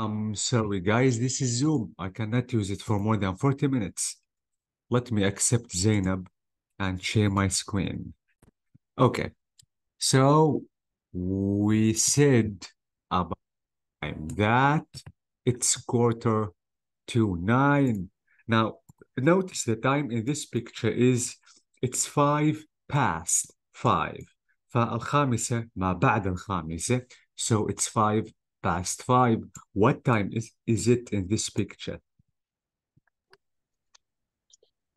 I'm um, sorry, guys, this is Zoom. I cannot use it for more than 40 minutes. Let me accept Zainab and share my screen. Okay, so we said about that it's quarter to nine. Now, notice the time in this picture is it's five past five. ما بعد So it's five past five. What time is, is it in this picture?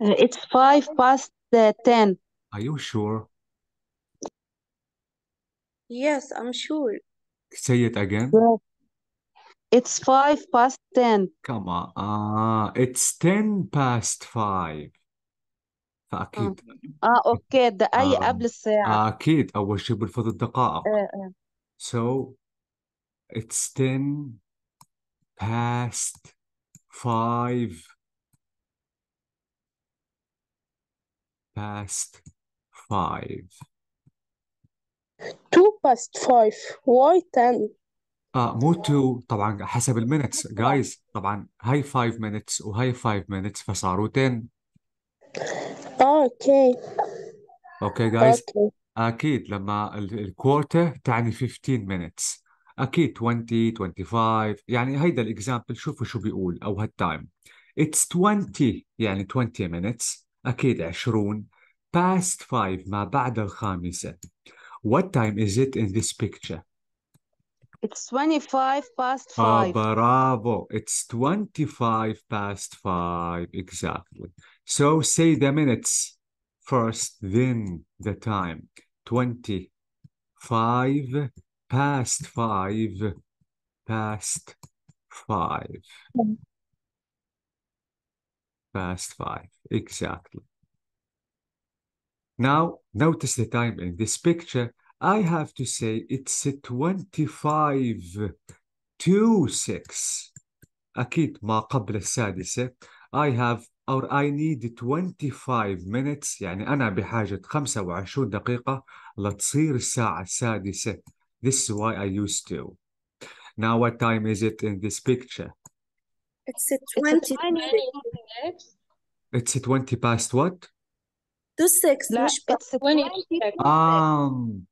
Uh, it's five past uh, 10. Are you sure? Yes, I'm sure. Say it again. It's five past 10. Come on. Ah, it's 10 past five. فأكيد اه اوكي الدقايق قبل الساعة اكيد اول شيء بالفضل الدقائق so it's 10 past 5 past 5. 2 past 5 why 10 اه مو 2 طبعا حسب المينتس جايز طبعا هاي 5 minutes وهاي 5 minutes فصاروا 10 اوكي اوكي جايز اكيد لما الكوارتر تعني 15 minutes اكيد 20 25 يعني هيدا الاكزامبل شوفوا شو بيقول او هالتايم اتس 20 يعني 20 minutes اكيد 20 past 5 ما بعد الخامسه what time is it in this picture It's 25 past 5. Oh, bravo. It's 25 past 5. Exactly. So say the minutes first, then the time. 25 past five, past five. Hmm. Past five, exactly. Now, notice the time in this picture. I have to say it's 25 to 6. أكيد ما قبل السادسة. I have or I need 25 minutes يعني أنا بحاجة 25 دقيقة لتصير الساعة السادسة this is why I used to. Now, what time is it in this picture? It's a 20 minutes. It's a 20 past what? To 6. it's 20 Um,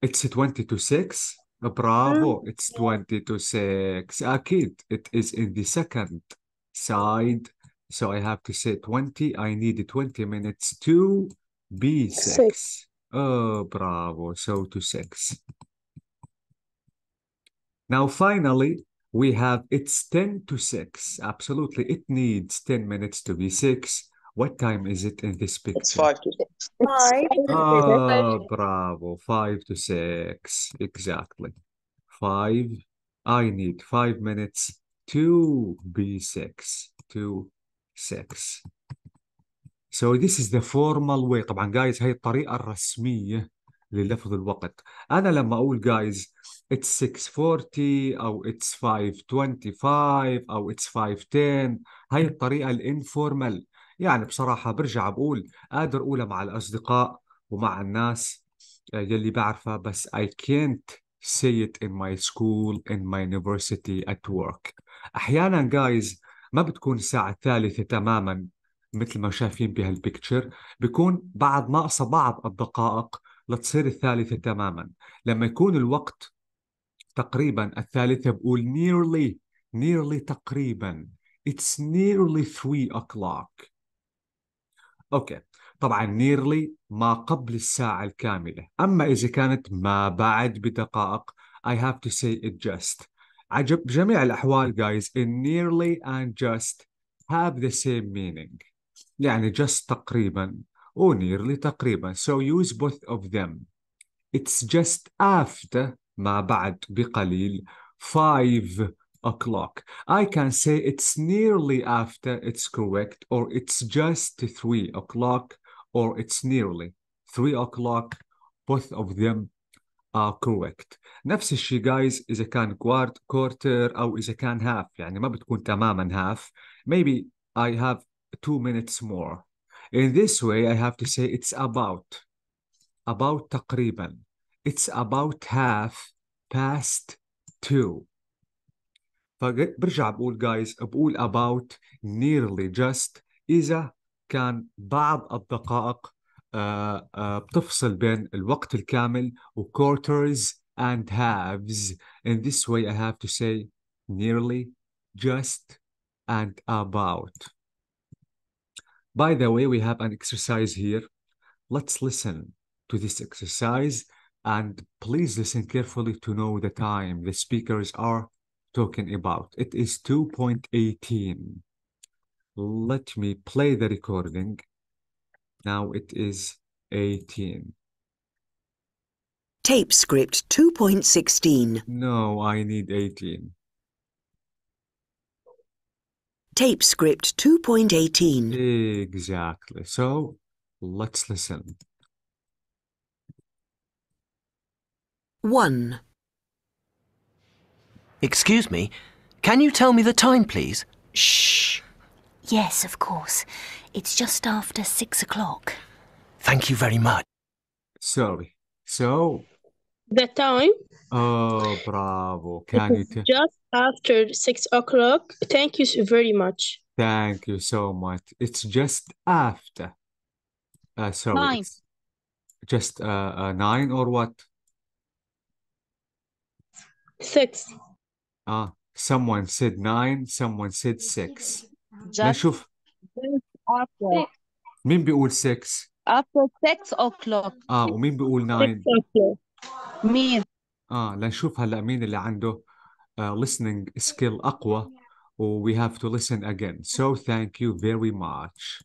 it's 20 to 6? Bravo, mm-hmm. it's 20 to 6. Akid, ah, it is in the second side. So I have to say 20. I need 20 minutes to be 6. six. Oh, bravo. So to 6. Now, finally, we have it's 10 to 6. Absolutely. It needs 10 minutes to be 6. What time is it in this picture? It's 5 to 6. 5. Oh, bravo. 5 to 6. Exactly. 5. I need 5 minutes to be 6. To 6. So this is the formal way. طبعا guys هي الطريقة الرسمية للفظ الوقت انا لما اقول جايز اتس 640 او اتس 525 او اتس 510 هاي الطريقه الانفورمال يعني بصراحه برجع بقول قادر اقولها مع الاصدقاء ومع الناس آه، يلي بعرفها بس I can't say it in my school in my university at work احيانا جايز ما بتكون الساعه الثالثه تماما مثل ما شايفين بهالبكتشر بيكون بعد ناقصة بعض الدقائق لتصير الثالثة تماما لما يكون الوقت تقريبا الثالثة بقول nearly nearly تقريبا it's nearly 3 o'clock اوكي طبعا nearly ما قبل الساعة الكاملة أما إذا كانت ما بعد بدقائق I have to say it just عجب جميع الأحوال guys in nearly and just have the same meaning يعني just تقريبا or oh, nearly تقريبا so use both of them it's just after ما بعد بقليل 5 o'clock I can say it's nearly after it's correct or it's just 3 o'clock or it's nearly 3 o'clock both of them are correct نفس الشيء guys إذا كان كوارت كورتر أو إذا كان half يعني ما بتكون تماما half maybe I have two minutes more in this way, I have to say it's about, about تقريبا. It's about half past two. فبرجع بقول guys بقول about nearly just إذا كان بعض الدقائق آه آه بتفصل بين الوقت الكامل و quarters and halves. In this way I have to say nearly, just, and about. By the way, we have an exercise here. Let's listen to this exercise and please listen carefully to know the time the speakers are talking about. It is 2.18. Let me play the recording. Now it is 18. Tape script 2.16. No, I need 18. Tape script 2.18. Exactly. So let's listen. 1. Excuse me, can you tell me the time, please? Shh. Yes, of course. It's just after six o'clock. Thank you very much. Sorry. So? The time? Oh, bravo. Can you tell? Just after six o'clock. Thank you so very much. Thank you so much. It's just after. Uh, sorry. Nine. Just uh, uh, nine or what? Six. Ah, someone said nine, someone said six. Just نشوف. After. مين بيقول six? After six o'clock. اه ومين بيقول nine. Six o'clock. مين؟ اه لنشوف هلا مين اللي عنده uh, listening skill أقوى oh, we have to listen again so thank you very much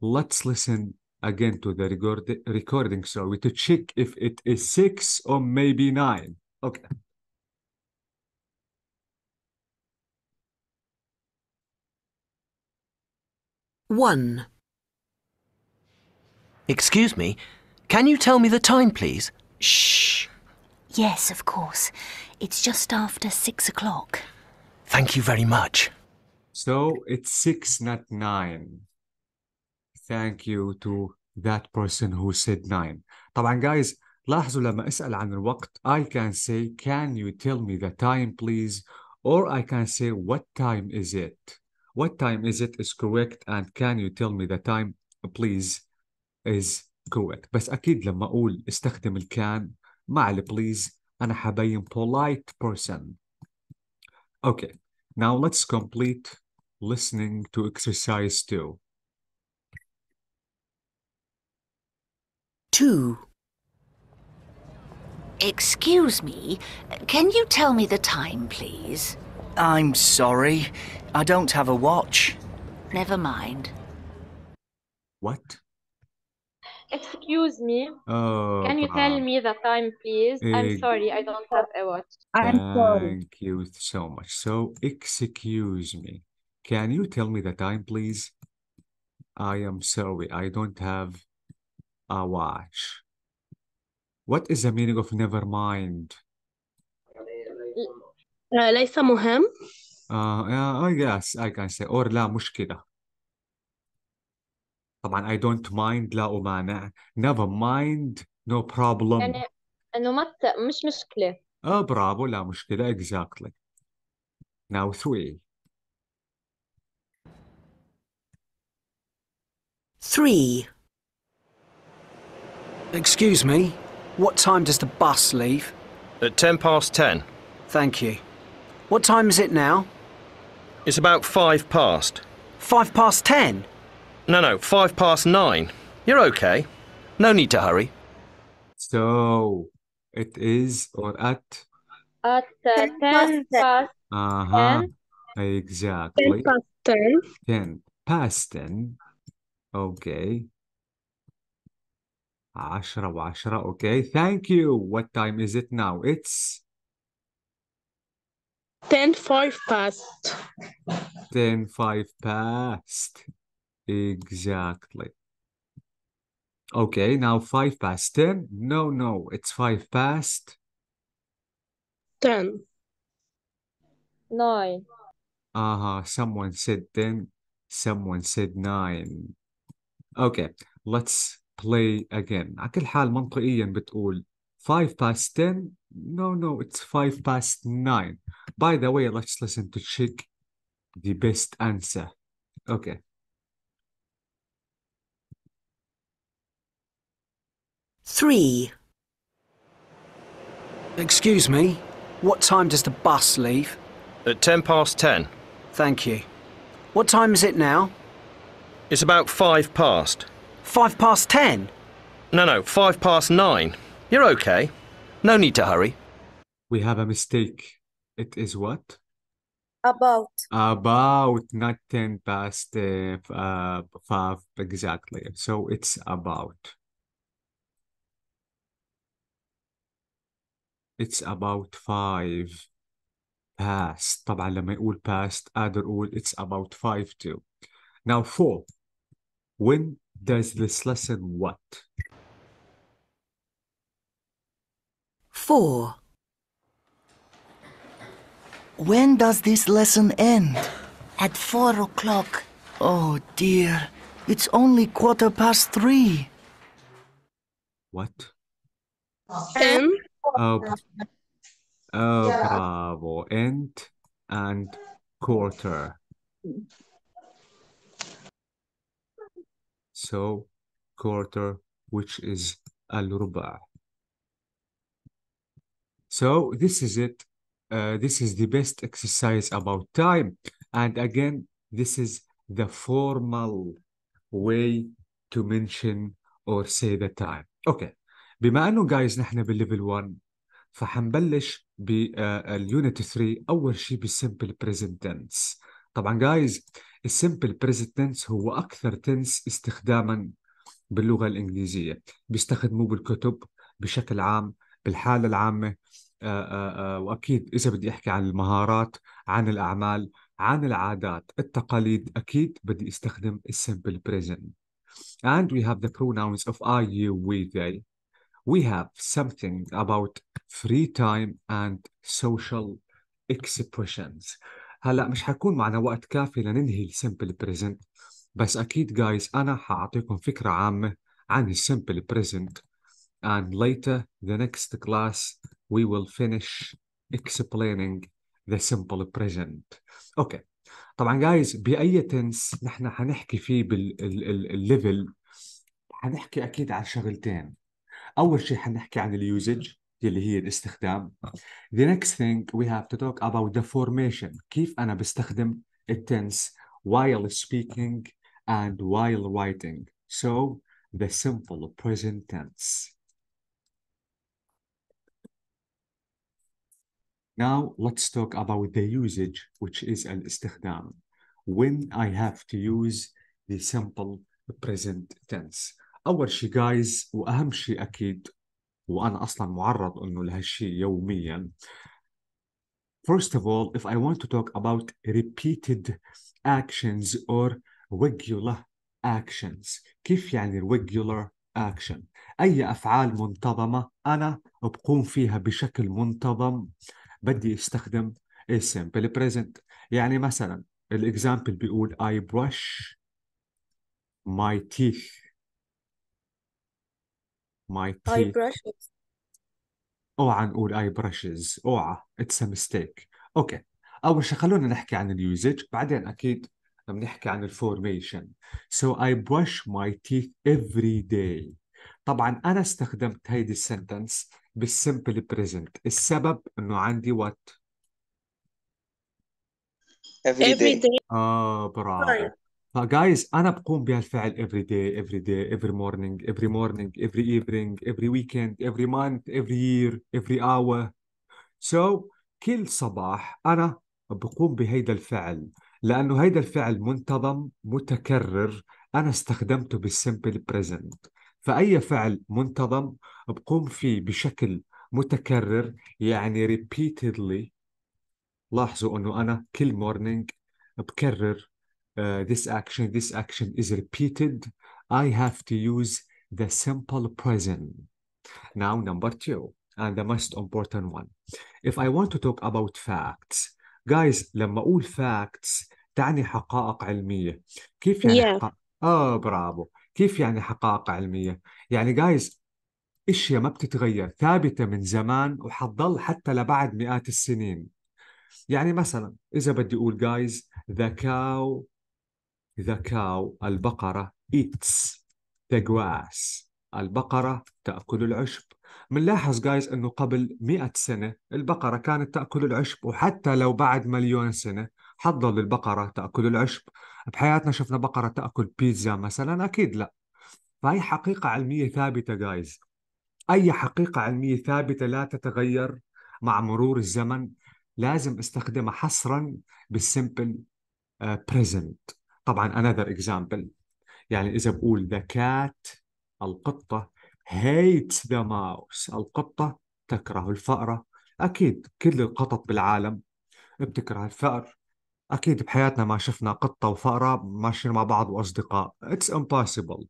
let's listen again to the record recording sorry to check if it is six or maybe nine okay One. Excuse me, can you tell me the time, please? Shh. Yes, of course. It's just after six o'clock. Thank you very much. So it's six, not nine. Thank you to that person who said nine. طبعا guys لاحظوا لما أسأل عن الوقت I can say can you tell me the time please or I can say what time is it what time is it is correct and can you tell me the time please is correct بس أكيد لما أقول استخدم الكان مع ال please أنا حبين polite person. Okay, now let's complete listening to exercise two. Two. Excuse me, can you tell me the time, please? I'm sorry, I don't have a watch. Never mind. What? Excuse me. Oh, Can you tell me the time, please? I'm sorry, I don't have a watch. I'm sorry. Thank you so much. So, excuse me. Can you tell me the time, please? I am sorry, I don't have a watch. What is the meaning of never mind? ليس مهم. Uh, uh, uh, oh, yes, I can say. Or لا مشكلة. طبعا I don't mind لا أمانع never mind no problem يعني إنه ما مش مشكلة آه برافو لا مشكلة exactly now three Three. Excuse me, what time does the bus leave? At ten past ten. Thank you. What time is it now? It's about five past. Five past ten? No, no, five past nine. You're okay. No need to hurry. So it is or at? At uh, 10 past uh -huh. 10. Exactly. 10 past 10. 10 past 10. Okay. 10 و Okay. Thank you. What time is it now? It's ten five past. Ten five past. Exactly. Okay, now five past ten. No, no, it's five past 10, nine, Uh-huh. Someone said 10, someone said 9. Okay, let's play again. على كل منطقيا بتقول 5 past 10. No, no, it's 5 past 9. By the way, let's listen to check the best answer. Okay. 3. Excuse me, what time does the bus leave? At ten past ten. Thank you. What time is it now? It's about five past. Five past ten? No, no, five past nine. You're okay. No need to hurry. We have a mistake. It is what? About. About, not ten past uh, uh five exactly. So it's about. it's about five past طبعا لما يقول past قادر أقول it's about five too now four when does this lesson what four when does this lesson end? At four o'clock. Oh dear, it's only quarter past three. What? Ten? oh, Bravo! and and quarter. So quarter, which is al-ruba. So this is it. Uh, this is the best exercise about time. And again, this is the formal way to mention or say the time. Okay. بما انه guys نحن بالليفل 1 فحنبلش باليونت آه، 3 اول شيء بالسمبل بريزنت تنس طبعا جايز السمبل بريزنت تنس هو اكثر تنس استخداما باللغه الانجليزيه بيستخدموه بالكتب بشكل عام بالحاله العامه آه، آه، واكيد اذا بدي احكي عن المهارات عن الاعمال عن العادات التقاليد اكيد بدي استخدم السمبل بريزنت and we have the pronouns of I, you, we, they we have something about free time and social expressions هلا مش حيكون معنا وقت كافي لننهي السمبل بريزنت بس اكيد جايز انا حاعطيكم فكره عامه عن السمبل بريزنت and later the next class we will finish explaining the simple present اوكي okay. طبعا جايز باي تنس نحن حنحكي فيه بالليفل حنحكي اكيد عن شغلتين اول شيء حنحكي عن اليوزج اللي هي الاستخدام the next thing we have to talk about the formation كيف انا بستخدم التنس while speaking and while writing so the simple present tense Now let's talk about the usage, which is الاستخدام. When I have to use the simple present tense. اول شيء جايز واهم شيء اكيد وانا اصلا معرض انه لهالشيء يوميا First of all, if I want to talk about repeated actions or regular actions كيف يعني regular action أي أفعال منتظمة أنا بقوم فيها بشكل منتظم بدي أستخدم a simple present. يعني مثلا الإكزامبل بيقول I brush my teeth my teeth brushes اوعى نقول اي brushes اوعى اتس ميستيك اوكي اول شيء خلونا نحكي عن اليوزج بعدين اكيد بنحكي عن الفورميشن so I brush my teeth every day طبعا انا استخدمت هيدي السنتنس بالسمبل بريزنت السبب انه عندي وات every day اه برافو فجايز انا بقوم بهالفعل every day every day every morning every morning every evening every weekend every month every year every hour so كل صباح انا بقوم بهيدا الفعل لانه هيدا الفعل منتظم متكرر انا استخدمته بالسمبل بريزنت فاي فعل منتظم بقوم فيه بشكل متكرر يعني repeatedly لاحظوا انه انا كل مورنينج بكرر uh, this action, this action is repeated, I have to use the simple present. Now, number two, and the most important one. If I want to talk about facts, guys, لما أقول facts تعني حقائق علمية. كيف يعني yeah. حق... آه برافو. كيف يعني حقائق علمية؟ يعني guys اشياء ما بتتغير ثابته من زمان وحتضل حتى لبعد مئات السنين يعني مثلا اذا بدي اقول guys, the cow The cow البقرة eats the grass البقرة تأكل العشب منلاحظ جايز انه قبل مئة سنة البقرة كانت تأكل العشب وحتى لو بعد مليون سنة حضل البقرة تأكل العشب بحياتنا شفنا بقرة تأكل بيتزا مثلا أكيد لا فهي حقيقة علمية ثابتة جايز أي حقيقة علمية ثابتة لا تتغير مع مرور الزمن لازم استخدمها حصرا بالسيمبل بريزنت آه، طبعا another example يعني إذا بقول the cat القطة hates the mouse القطة تكره الفأرة أكيد كل القطط بالعالم بتكره الفأر أكيد بحياتنا ما شفنا قطة وفأرة ماشيين مع بعض وأصدقاء It's impossible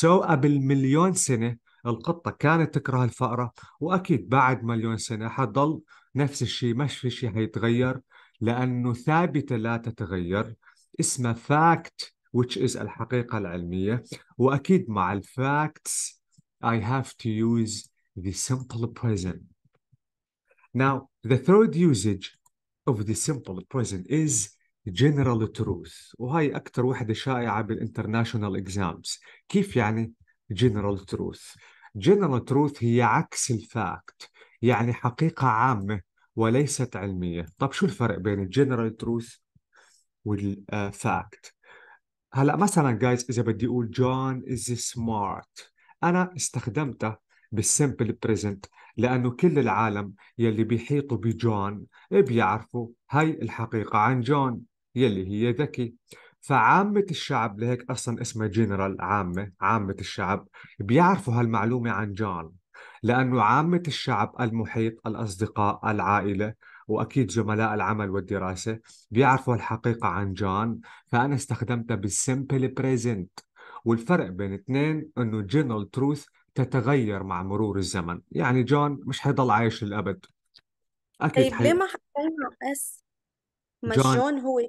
So قبل مليون سنة القطة كانت تكره الفأرة وأكيد بعد مليون سنة حضل نفس الشيء مش في شيء حيتغير لأنه ثابتة لا تتغير اسمه fact which is الحقيقة العلمية وأكيد مع الفاكتس I have to use the simple present Now the third usage of the simple present is general truth وهي أكثر وحدة شائعة بالinternational exams كيف يعني general truth general truth هي عكس الفاكت يعني حقيقة عامة وليست علمية طب شو الفرق بين general truth والفاكت uh, هلا مثلا جايز اذا بدي اقول جون از سمارت انا استخدمته بالسمبل بريزنت لانه كل العالم يلي بيحيطوا بجون بيعرفوا هاي الحقيقه عن جون يلي هي ذكي فعامة الشعب لهيك أصلا اسمها جنرال عامة عامة الشعب بيعرفوا هالمعلومة عن جون لأنه عامة الشعب المحيط الأصدقاء العائلة واكيد زملاء العمل والدراسه بيعرفوا الحقيقه عن جان فانا استخدمتها بالسمبل بريزنت والفرق بين اثنين انه جنرال تروث تتغير مع مرور الزمن يعني جون مش حيضل عايش للابد اكيد طيب حي... ليه ما حطينا اس مش جون جون هو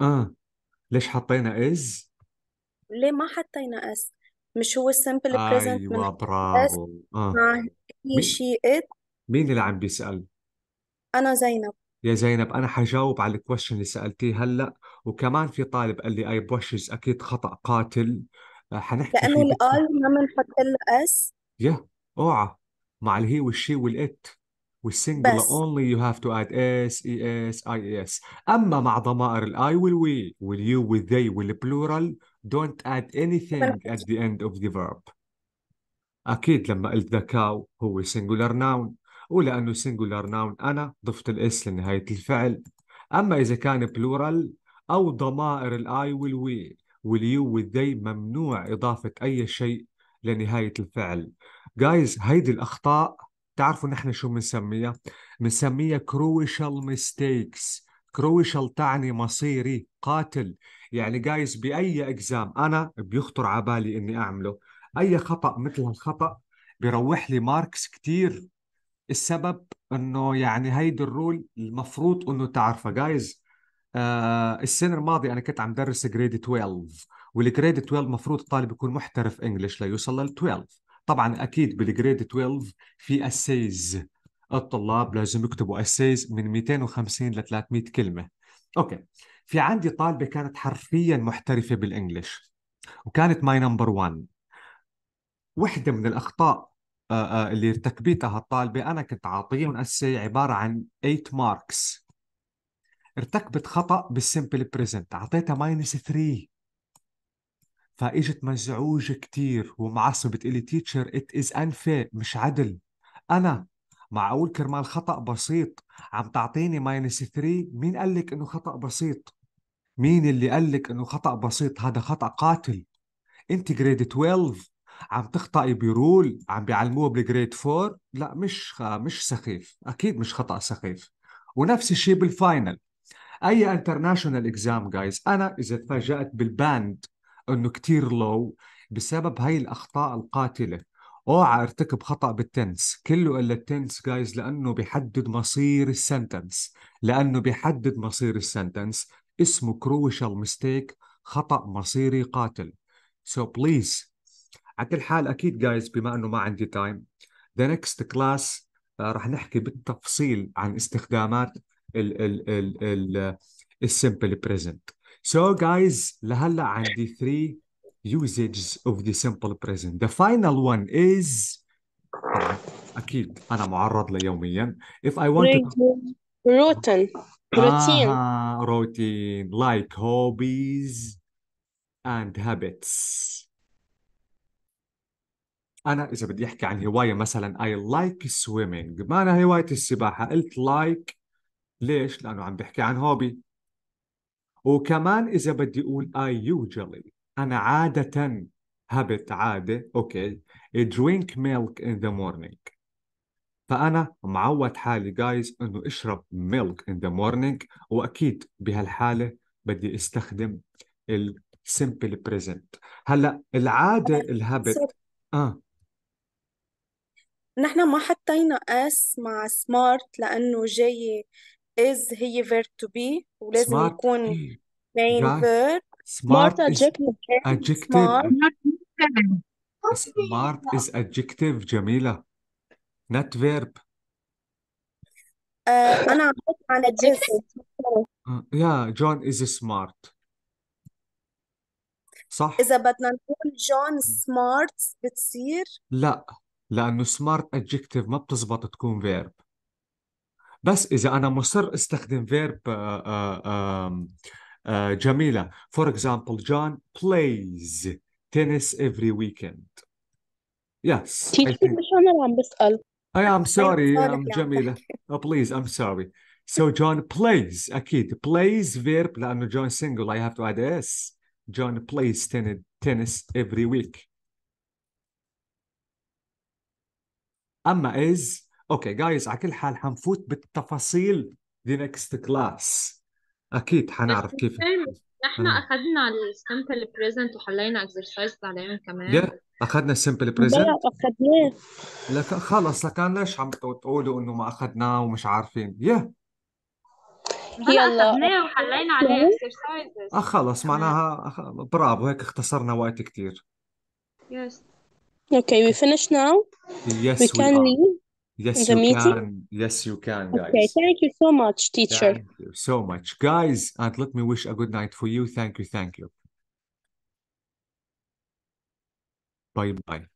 اه ليش حطينا از ليه ما حطينا اس مش هو السمبل بريزنت ايوه برافو اه هي ات مين اللي عم بيسأل أنا زينب يا زينب أنا حجاوب على الكويشن اللي سألتيه هلأ وكمان في طالب قال لي أي بوشز أكيد خطأ قاتل آه، حنحكي لأنه الآي ما بنحط له اس يا اوعى مع الهي والشي والإت والسنجل أونلي only you have to add s e s i e s أما مع ضمائر الآي والوي واليو والذي والبلورال don't add anything at the end of the verb أكيد لما قلت ذكاء هو singular noun ولأنه سنجولار ناون أنا ضفت الإس لنهاية الفعل أما إذا كان بلورال أو ضمائر الآي والوي واليو والذي ممنوع إضافة أي شيء لنهاية الفعل جايز هيدي الأخطاء تعرفوا نحن شو بنسميها؟ بنسميها كرويشال ميستيكس كرويشال تعني مصيري قاتل يعني جايز بأي إجزام أنا بيخطر على بالي إني أعمله أي خطأ مثل هالخطأ بيروح لي ماركس كتير السبب انه يعني هيدي الرول المفروض انه تعرفها جايز آه السنه الماضيه انا كنت عم درس جريد 12 والجريد 12 المفروض الطالب يكون محترف انجلش ليوصل لل 12 طبعا اكيد بالجريد 12 في اسيز الطلاب لازم يكتبوا اسيز من 250 ل 300 كلمه اوكي في عندي طالبه كانت حرفيا محترفه بالانجلش وكانت ماي نمبر 1 وحده من الاخطاء آه، آه، اللي ارتكبتها الطالبة أنا كنت عاطيهم أسي عبارة عن 8 ماركس ارتكبت خطأ بالسمبل بريزنت أعطيتها ماينس 3 فاجت مزعوجة كتير ومعصبة إلي تيتشر ات از انفي مش عدل أنا معقول كرمال خطأ بسيط عم تعطيني ماينس 3 مين قال لك إنه خطأ بسيط مين اللي قال لك إنه خطأ بسيط هذا خطأ قاتل أنت جريد 12 عم تخطئي برول عم بيعلموها بالجريد فور لا مش خ... مش سخيف اكيد مش خطا سخيف ونفس الشيء بالفاينل اي انترناشونال اكزام جايز انا اذا تفاجات بالباند انه كتير لو بسبب هاي الاخطاء القاتله اوعى ارتكب خطا بالتنس كله الا التنس جايز لانه بيحدد مصير السنتنس لانه بيحدد مصير السنتنس اسمه كروشال ميستيك خطا مصيري قاتل سو so بليز على كل حال اكيد جايز بما انه ما عندي تايم ذا نكست كلاس رح نحكي بالتفصيل عن استخدامات ال ال ال ال السمبل بريزنت سو جايز لهلا عندي 3 usages of the simple present the final one is اكيد انا معرض ليوميا if i want to روتين روتين روتين like hobbies and habits انا اذا بدي احكي عن هوايه مثلا اي لايك سويمينج ما انا هوايه السباحه قلت لايك like. ليش لانه عم بحكي عن هوبي وكمان اذا بدي اقول اي يوجلي انا عاده هبت عاده اوكي درينك ميلك ان ذا مورنينج فانا معود حالي جايز انه اشرب ميلك ان ذا مورنينج واكيد بهالحاله بدي استخدم السمبل بريزنت هلا العاده الهابت اه نحن ما حطينا اس مع سمارت لانه جاي از هي verb to be ولازم smart يكون main yeah. verb smart, smart is adjective smart. smart is adjective جميلة not verb uh, أنا عم عن adjective yeah John is smart صح إذا بدنا نقول John smart بتصير لا لأنه سمارت adjective ما بتزبط تكون فيرب بس إذا أنا مصر استخدم فيرب جميلة for example John plays tennis every weekend yes تيجي مش أنا I am sorry I'm جميلة oh, please I'm sorry so John plays أكيد plays verb لأنه John single I have to add S John plays tennis every week اما از اوكي جايز على كل حال حنفوت بالتفاصيل ذا نكست كلاس اكيد حنعرف كيف نحن آه. اخذنا السمبل بريزنت وحلينا اكسرسايز عليهم كمان yeah. اخذنا السمبل بريزنت لا اخذناه لك خلص لكان ليش عم تقولوا انه ما اخذناه ومش عارفين يا yeah. يلا اخذناه وحلينا عليه اكسرسايزز اه خلص معناها برافو هيك اختصرنا وقت كثير يس yes. Okay, we finish now. Yes, we, we can are. leave. Yes, you meeting? can. Yes, you can, guys. Okay, thank you so much, teacher. Thank you so much, guys. And let me wish a good night for you. Thank you. Thank you. Bye bye.